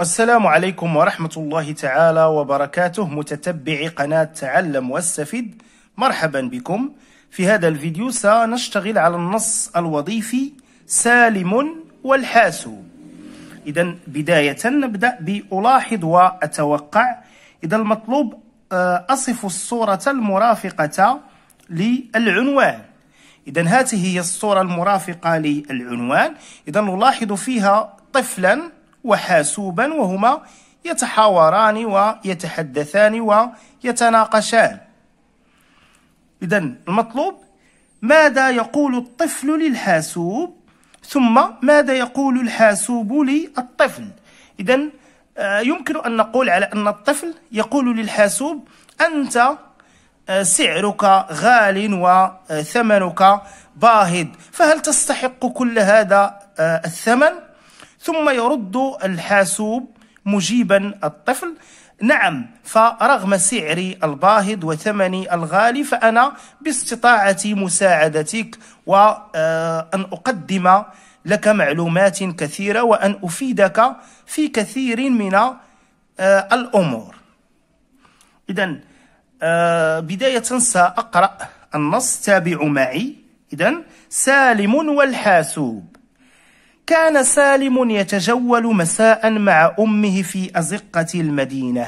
السلام عليكم ورحمة الله تعالى وبركاته متتبعي قناة تعلم واستفد مرحبا بكم في هذا الفيديو سنشتغل على النص الوظيفي سالم والحاسوب إذا بداية نبدأ بألاحظ وأتوقع إذا المطلوب آه، أصف الصورة المرافقة للعنوان إذا هذه هي الصورة المرافقة للعنوان إذا نلاحظ فيها طفلا وحاسوبا وهما يتحاوران ويتحدثان ويتناقشان إذا المطلوب ماذا يقول الطفل للحاسوب ثم ماذا يقول الحاسوب للطفل إذا آه، يمكن أن نقول على أن الطفل يقول للحاسوب أنت آه، سعرك غال وثمنك آه، باهظ فهل تستحق كل هذا الثمن ثم يرد الحاسوب مجيبا الطفل نعم فرغم سعري الباهظ وثمني الغالي فأنا باستطاعتي مساعدتك وأن أقدم لك معلومات كثيرة وأن أفيدك في كثير من آه، الأمور إذا آه، بداية سأقرأ النص تابع معي إذا سالم والحاسوب كان سالم يتجول مساء مع امه في ازقه المدينه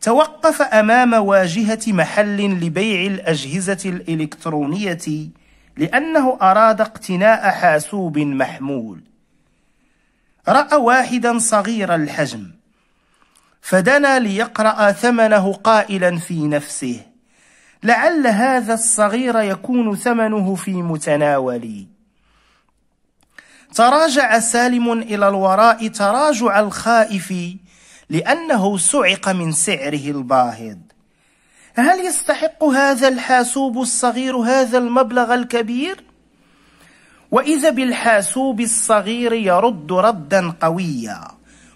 توقف امام واجهه محل لبيع الاجهزه الالكترونيه لانه اراد اقتناء حاسوب محمول راى واحدا صغير الحجم فدنا ليقرا ثمنه قائلا في نفسه لعل هذا الصغير يكون ثمنه في متناولي تراجع سالم إلى الوراء تراجع الخائف لأنه سعق من سعره الباهظ هل يستحق هذا الحاسوب الصغير هذا المبلغ الكبير؟ وإذا بالحاسوب الصغير يرد ردا قويا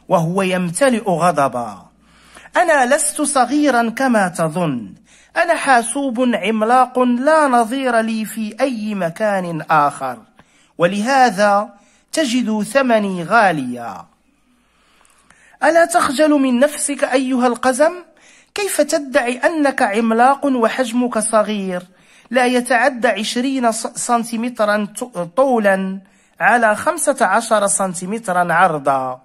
وهو يمتلئ غضبا أنا لست صغيرا كما تظن أنا حاسوب عملاق لا نظير لي في أي مكان آخر ولهذا تجد ثمني غاليا ألا تخجل من نفسك أيها القزم؟ كيف تدعي أنك عملاق وحجمك صغير لا يتعدى عشرين سنتيمترا طولا على خمسة عشر سنتيمترا عرضا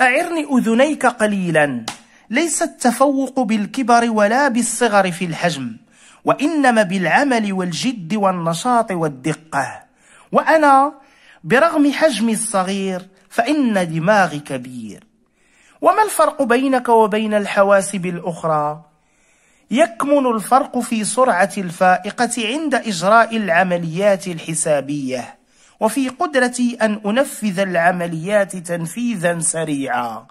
أعرني أذنيك قليلا ليس التفوق بالكبر ولا بالصغر في الحجم وإنما بالعمل والجد والنشاط والدقة وأنا برغم حجمي الصغير فإن دماغي كبير وما الفرق بينك وبين الحواسب الأخرى؟ يكمن الفرق في سرعة الفائقة عند إجراء العمليات الحسابية وفي قدرتي أن أنفذ العمليات تنفيذا سريعا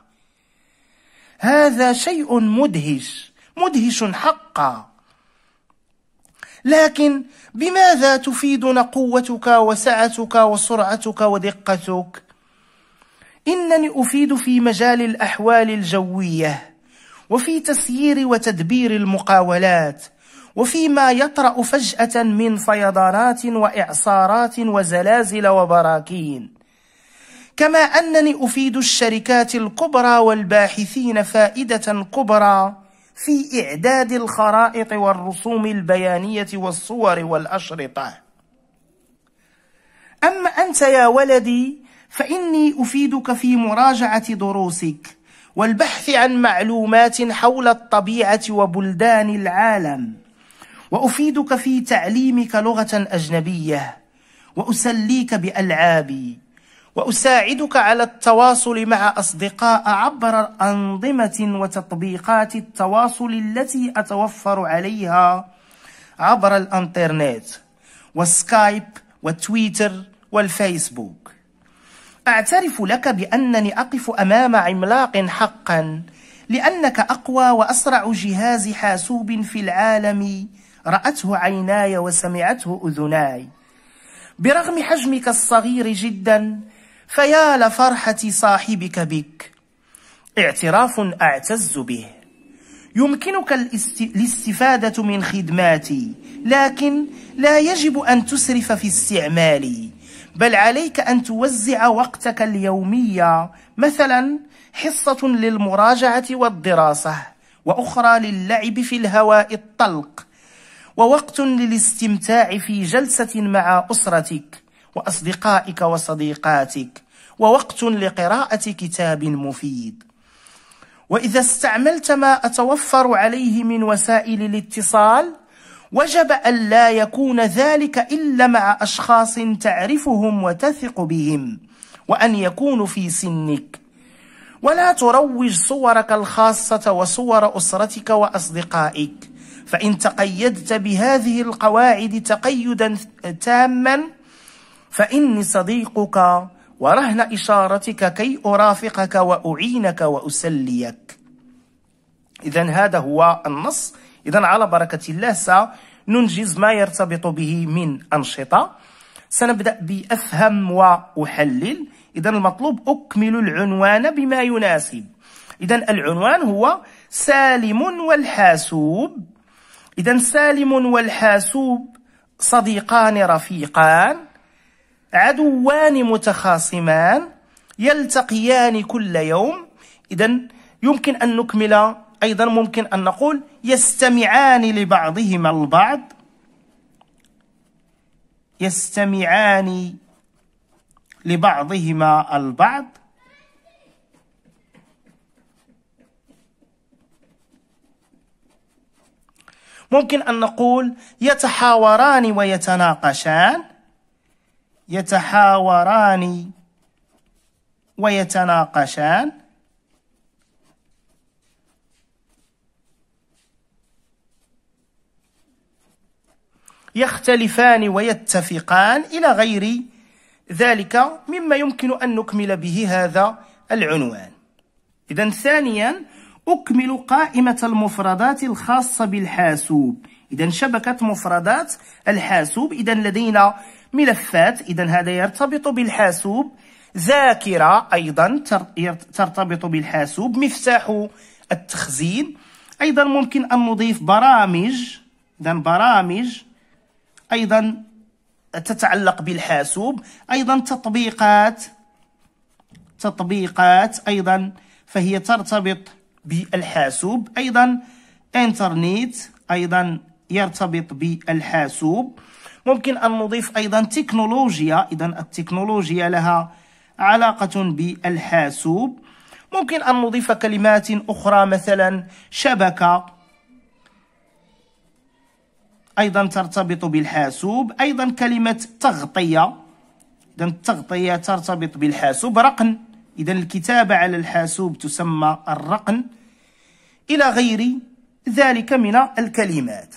هذا شيء مدهش مدهش حقا لكن بماذا تفيدنا قوتك وسعتك وسرعتك ودقتك انني افيد في مجال الاحوال الجويه وفي تسيير وتدبير المقاولات وفيما يطرا فجاه من فيضانات واعصارات وزلازل وبراكين كما انني افيد الشركات الكبرى والباحثين فائده كبرى في إعداد الخرائط والرسوم البيانية والصور والأشرطة أما أنت يا ولدي فإني أفيدك في مراجعة دروسك والبحث عن معلومات حول الطبيعة وبلدان العالم وأفيدك في تعليمك لغة أجنبية وأسليك بألعابي واساعدك على التواصل مع اصدقاء عبر انظمه وتطبيقات التواصل التي اتوفر عليها عبر الانترنت وسكايب وتويتر والفيسبوك اعترف لك بانني اقف امام عملاق حقا لانك اقوى واسرع جهاز حاسوب في العالم راته عيناي وسمعته اذناي برغم حجمك الصغير جدا فيا لفرحة صاحبك بك اعتراف أعتز به يمكنك الاستفادة من خدماتي لكن لا يجب أن تسرف في استعمالي بل عليك أن توزع وقتك اليومية مثلا حصة للمراجعة والدراسة وأخرى للعب في الهواء الطلق ووقت للاستمتاع في جلسة مع أسرتك وأصدقائك وصديقاتك ووقت لقراءة كتاب مفيد وإذا استعملت ما أتوفر عليه من وسائل الاتصال وجب أن لا يكون ذلك إلا مع أشخاص تعرفهم وتثق بهم وأن يكونوا في سنك ولا تروج صورك الخاصة وصور أسرتك وأصدقائك فإن تقيدت بهذه القواعد تقيدا تاما فإني صديقك ورهن إشارتك كي أرافقك وأعينك وأسليك إذا هذا هو النص إذا على بركة الله سننجز ما يرتبط به من أنشطة سنبدأ بأفهم وأحلل إذا المطلوب أكمل العنوان بما يناسب إذا العنوان هو سالم والحاسوب إذا سالم والحاسوب صديقان رفيقان عدوان متخاصمان يلتقيان كل يوم إذا يمكن أن نكمل أيضا ممكن أن نقول يستمعان لبعضهما البعض يستمعان لبعضهما البعض ممكن أن نقول يتحاوران ويتناقشان يتحاوران ويتناقشان يختلفان ويتفقان إلى غير ذلك مما يمكن أن نكمل به هذا العنوان إذا ثانيا أكمل قائمة المفردات الخاصة بالحاسوب إذا شبكة مفردات الحاسوب إذا لدينا ملفات إذا هذا يرتبط بالحاسوب ذاكرة أيضا ترتبط بالحاسوب مفتاح التخزين أيضا ممكن أن نضيف برامج إذا برامج أيضا تتعلق بالحاسوب أيضا تطبيقات تطبيقات أيضا فهي ترتبط بالحاسوب أيضا انترنت أيضا يرتبط بالحاسوب ممكن أن نضيف أيضا تكنولوجيا إذا التكنولوجيا لها علاقة بالحاسوب ممكن أن نضيف كلمات أخرى مثلا شبكة أيضا ترتبط بالحاسوب أيضا كلمة تغطية إذا التغطية ترتبط بالحاسوب رقم إذا الكتابة على الحاسوب تسمى الرقم إلى غير ذلك من الكلمات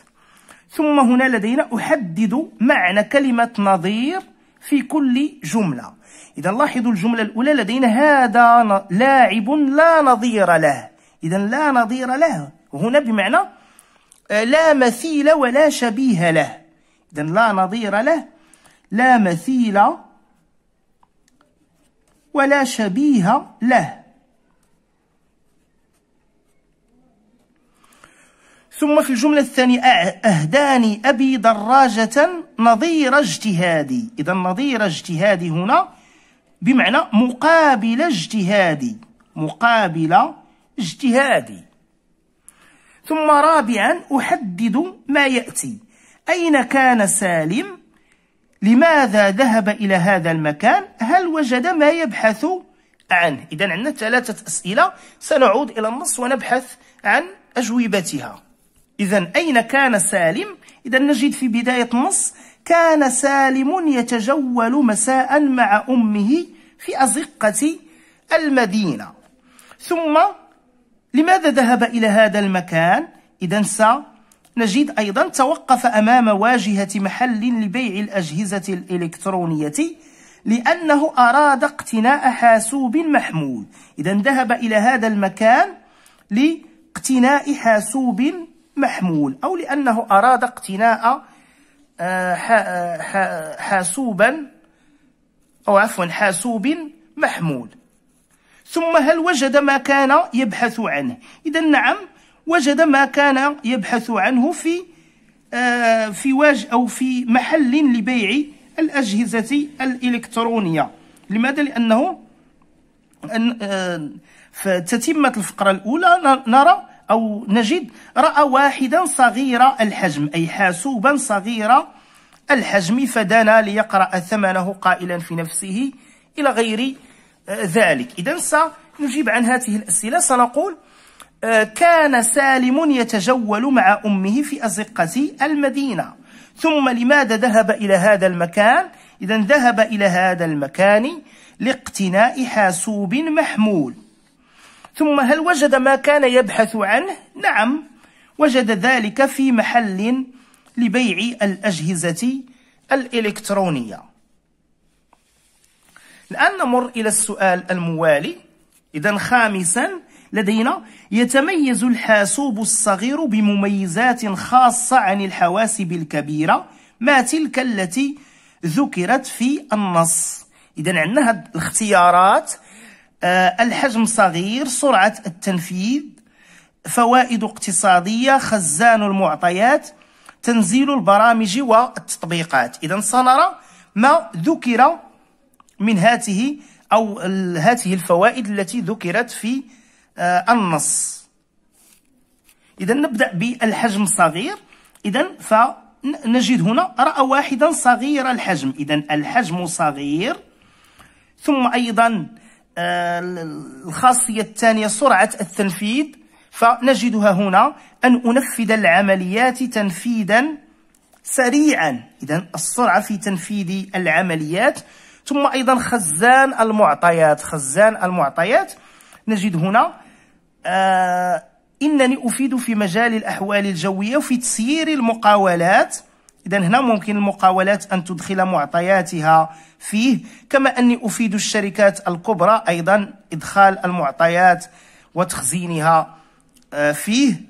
ثم هنا لدينا أحدد معنى كلمة نظير في كل جملة إذا لاحظوا الجملة الأولى لدينا هذا لاعب لا نظير له إذا لا نظير له هنا بمعنى آه، لا مثيل ولا شبيه له إذا لا نظير له لا مثيل ولا شبيه له ثم في الجملة الثانية أه-، أهداني أبي دراجة نظير اجتهادي إذا نظير اجتهادي هنا بمعنى مقابل اجتهادي مقابل اجتهادي ثم رابعا أحدد ما يأتي أين كان سالم لماذا ذهب إلى هذا المكان هل وجد ما يبحث عنه إذا عندنا ثلاثة أسئلة سنعود إلى النص ونبحث عن أجوبتها إذا أين كان سالم؟ إذا نجد في بداية النص كان سالم يتجول مساء مع أمه في أزقة المدينة ثم لماذا ذهب إلى هذا المكان؟ إذا سنجد أيضا توقف أمام واجهة محل لبيع الأجهزة الإلكترونية لأنه أراد اقتناء حاسوب محمول إذا ذهب إلى هذا المكان لاقتناء حاسوب محمول أو لأنه أراد اقتناء آه، آه، حاسوبا أو عفوا حاسوب محمول ثم هل وجد ما كان يبحث عنه إذا نعم وجد ما كان يبحث عنه في آه، في واج أو في محل لبيع الأجهزة الإلكترونية لماذا؟ لأنه أن فتتمة الفقرة الأولى نرى أو نجد رأى واحدا صغير الحجم أي حاسوبا صغير الحجم فدنا ليقرأ ثمنه قائلا في نفسه إلى غير آه، ذلك إذا سنجيب عن هذه الأسئلة سنقول آه، كان سالم يتجول مع أمه في أزقة المدينة ثم لماذا ذهب إلى هذا المكان؟ إذا ذهب إلى هذا المكان لاقتناء حاسوب محمول ثم هل وجد ما كان يبحث عنه؟ نعم وجد ذلك في محل لبيع الأجهزة الإلكترونية الآن نمر إلى السؤال الموالي إذا خامسا لدينا يتميز الحاسوب الصغير بمميزات خاصة عن الحواسب الكبيرة ما تلك التي ذكرت في النص إذا عندنا هذه الاختيارات آه، الحجم صغير سرعة التنفيذ فوائد اقتصادية خزان المعطيات تنزيل البرامج والتطبيقات إذا سنرى ما ذكر من هاته أو هاته الفوائد التي ذكرت في آه، النص إذا نبدأ بالحجم الصغير إذا فنجد هنا رأى واحدا صغير الحجم إذا الحجم صغير ثم أيضا آه، الخاصية الثانية سرعة التنفيذ فنجدها هنا أن أنفذ العمليات تنفيذا سريعا إذا السرعة في تنفيذ العمليات ثم أيضا خزان المعطيات خزان المعطيات نجد هنا آه إنني أفيد في مجال الأحوال الجوية وفي تسيير المقاولات إذا هنا ممكن المقاولات أن تدخل معطياتها فيه كما أني أفيد الشركات الكبرى أيضا إدخال المعطيات وتخزينها آه، فيه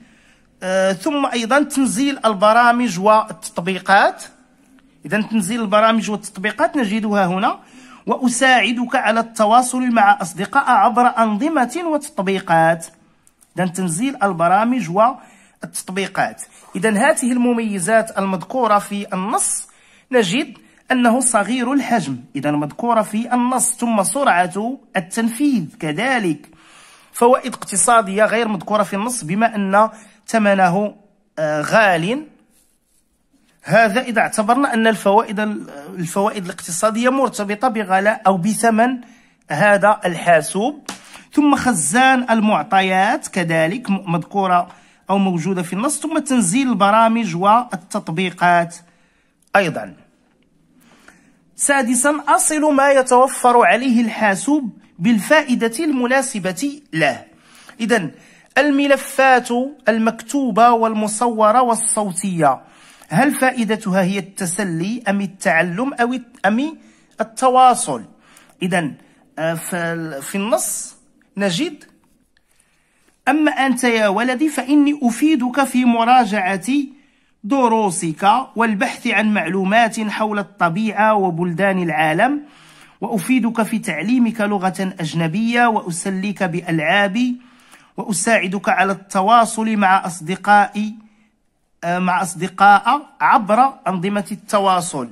آه، ثم أيضا تنزيل البرامج والتطبيقات إذا تنزيل البرامج والتطبيقات نجدها هنا وأساعدك على التواصل مع أصدقاء عبر أنظمة وتطبيقات إذا تنزيل البرامج والتطبيقات التطبيقات إذا هذه المميزات المذكورة في النص نجد أنه صغير الحجم إذا مذكورة في النص ثم سرعة التنفيذ كذلك فوائد اقتصادية غير مذكورة في النص بما أن ثمنه آه، غال هذا إذا اعتبرنا أن الفوائد الفوائد الاقتصادية مرتبطة بغلاء أو بثمن هذا الحاسوب ثم خزان المعطيات كذلك مذكورة أو موجودة في النص ثم تنزيل البرامج والتطبيقات أيضا سادسا أصل ما يتوفر عليه الحاسوب بالفائدة المناسبة له إذا الملفات المكتوبة والمصورة والصوتية هل فائدتها هي التسلي أم التعلم أو أم التواصل إذا آه، في النص نجد أما أنت يا ولدي فإني أفيدك في مراجعة دروسك والبحث عن معلومات حول الطبيعة وبلدان العالم وأفيدك في تعليمك لغة أجنبية وأسليك بألعابي وأساعدك على التواصل مع أصدقائي آه، مع أصدقاء عبر أنظمة التواصل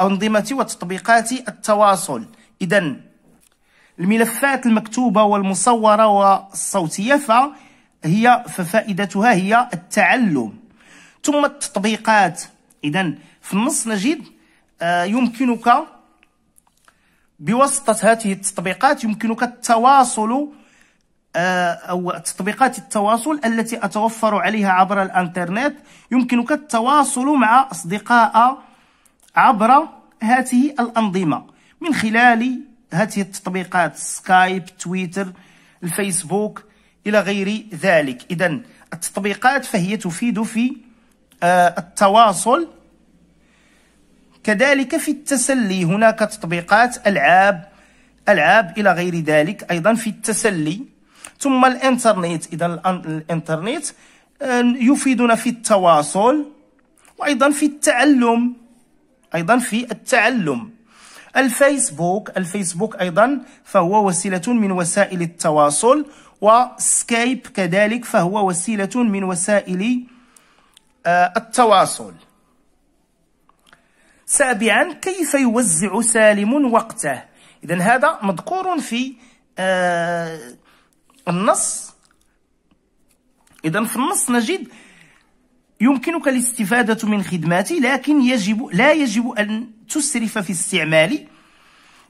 أنظمة وتطبيقات التواصل إذا الملفات المكتوبة والمصورة والصوتية فهي ففائدتها هي التعلم ثم التطبيقات إذا في النص نجد آه، يمكنك بواسطة هذه التطبيقات يمكنك التواصل آه، أو تطبيقات التواصل التي أتوفر عليها عبر الإنترنت يمكنك التواصل مع أصدقاء عبر هذه الأنظمة من خلال هذه التطبيقات سكايب تويتر الفيسبوك إلى غير ذلك إذا التطبيقات فهي تفيد في آه، التواصل كذلك في التسلي هناك تطبيقات ألعاب ألعاب إلى غير ذلك أيضا في التسلي ثم الإنترنت إذا الإنترنت آه، يفيدنا في التواصل وأيضا في التعلم أيضا في التعلم الفيسبوك الفيسبوك أيضا فهو وسيلة من وسائل التواصل وسكايب كذلك فهو وسيلة من وسائل آه، التواصل سابعا كيف يوزع سالم وقته إذا هذا مذكور في آه، النص إذا في النص نجد يمكنك الاستفادة من خدماتي لكن يجب لا يجب أن تسرف في استعماله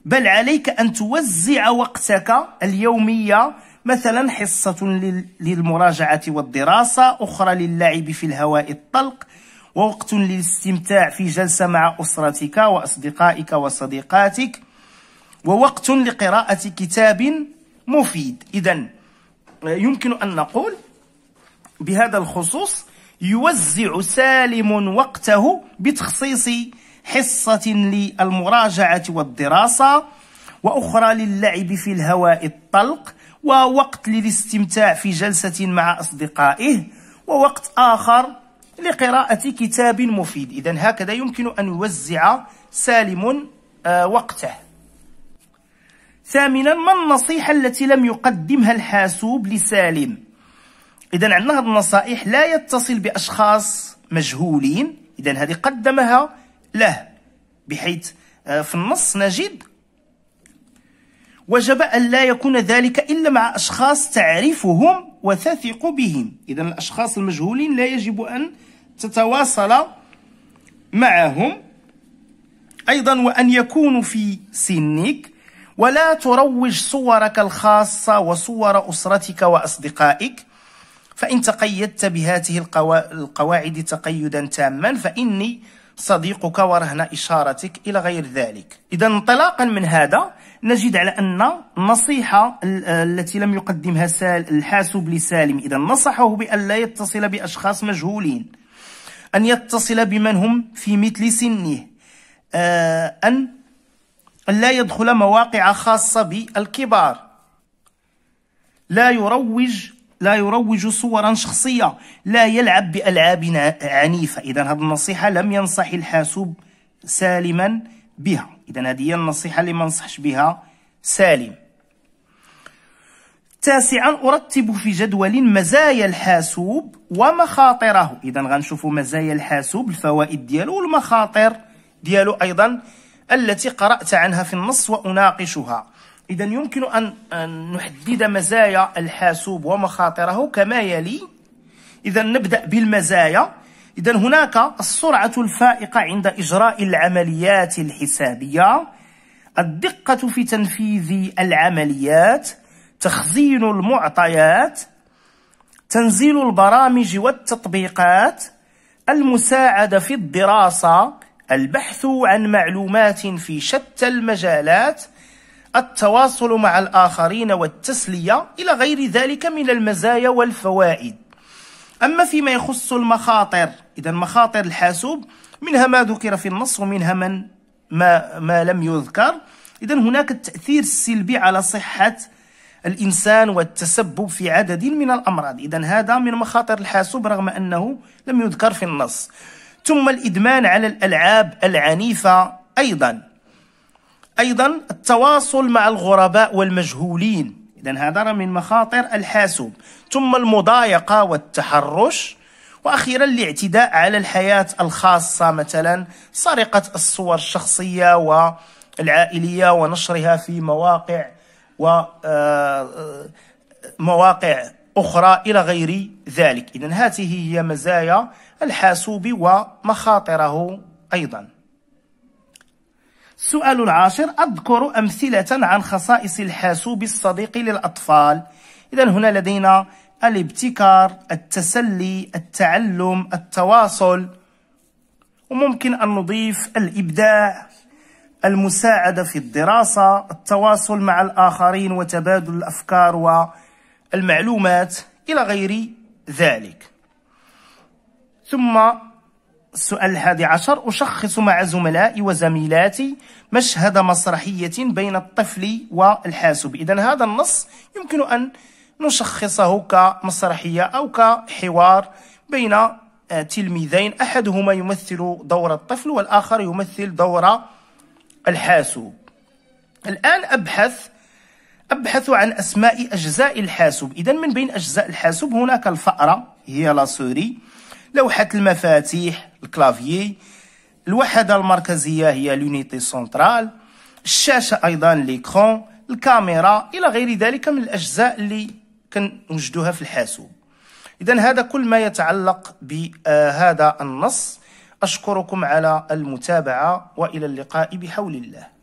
بل عليك أن توزع وقتك اليومية مثلا حصة للمراجعة والدراسة أخرى للعب في الهواء الطلق ووقت للاستمتاع في جلسة مع أسرتك وأصدقائك وصديقاتك ووقت لقراءة كتاب مفيد إذا يمكن أن نقول بهذا الخصوص يوزع سالم وقته بتخصيص حصة للمراجعة والدراسة وأخرى للعب في الهواء الطلق ووقت للاستمتاع في جلسة مع أصدقائه ووقت آخر لقراءة كتاب مفيد إذا هكذا يمكن أن يوزع سالم آه، وقته ثامنا ما النصيحة التي لم يقدمها الحاسوب لسالم إذا عندنا هذه النصائح لا يتصل بأشخاص مجهولين إذا هذه قدمها له بحيث آه، في النص نجد وجب أن لا يكون ذلك إلا مع أشخاص تعرفهم وتثق بهم إذا الأشخاص المجهولين لا يجب أن تتواصل معهم أيضا وأن يكونوا في سنك ولا تروج صورك الخاصة وصور أسرتك وأصدقائك فإن تقيدت بهذه القواعد تقيدا تاما فإني صديقك ورهن إشارتك إلى غير ذلك إذا انطلاقا من هذا نجد على أن النصيحة التي لم يقدمها الحاسوب لسالم إذا نصحه بأن لا يتصل بأشخاص مجهولين أن يتصل بمن هم في مثل سنه آه، أن لا يدخل مواقع خاصة بالكبار لا يروج لا يروج صورا شخصية لا يلعب بألعاب عنيفة إذا هذه النصيحة لم ينصح الحاسوب سالما بها إذا هذه هي النصيحة اللي ما نصحش بها سالم تاسعا أرتب في جدول مزايا الحاسوب ومخاطره إذا غنشوفوا مزايا الحاسوب الفوائد ديالو والمخاطر ديالو أيضا التي قرأت عنها في النص وأناقشها إذا يمكن أن نحدد مزايا الحاسوب ومخاطره كما يلي إذا نبدأ بالمزايا إذا هناك السرعة الفائقة عند إجراء العمليات الحسابية الدقة في تنفيذ العمليات تخزين المعطيات تنزيل البرامج والتطبيقات المساعدة في الدراسة البحث عن معلومات في شتى المجالات التواصل مع الآخرين والتسلية إلى غير ذلك من المزايا والفوائد أما فيما يخص المخاطر إذا مخاطر الحاسوب منها ما ذكر في النص ومنها من ما, ما لم يذكر إذا هناك التأثير السلبي على صحة الإنسان والتسبب في عدد من الأمراض إذا هذا من مخاطر الحاسوب رغم أنه لم يذكر في النص ثم الإدمان على الألعاب العنيفة أيضا أيضا التواصل مع الغرباء والمجهولين إذا هذا من مخاطر الحاسوب ثم المضايقة والتحرش واخيرا الاعتداء على الحياه الخاصه مثلا سرقه الصور الشخصيه والعائليه ونشرها في مواقع و آه، مواقع اخرى الى غير ذلك اذا هذه هي مزايا الحاسوب ومخاطره ايضا سؤال العاشر أذكر أمثلة عن خصائص الحاسوب الصديق للأطفال إذا هنا لدينا الابتكار التسلي التعلم التواصل وممكن أن نضيف الإبداع المساعدة في الدراسة التواصل مع الآخرين وتبادل الأفكار والمعلومات إلى غير ذلك ثم السؤال الحادي عشر أشخص مع زملائي وزميلاتي مشهد مسرحية بين الطفل والحاسوب إذا هذا النص يمكن أن نشخصه كمسرحية أو كحوار بين آه، تلميذين أحدهما يمثل دور الطفل والآخر يمثل دور الحاسوب الآن أبحث أبحث عن أسماء أجزاء الحاسوب إذا من بين أجزاء الحاسوب هناك الفأرة هي لاسوري لوحة المفاتيح الكلافيي الوحدة المركزية هي لونيتي سنترال الشاشة أيضا ليكرون الكاميرا إلى غير ذلك من الأجزاء اللي كنوجدوها في الحاسوب إذا هذا كل ما يتعلق بهذا النص أشكركم على المتابعة وإلى اللقاء بحول الله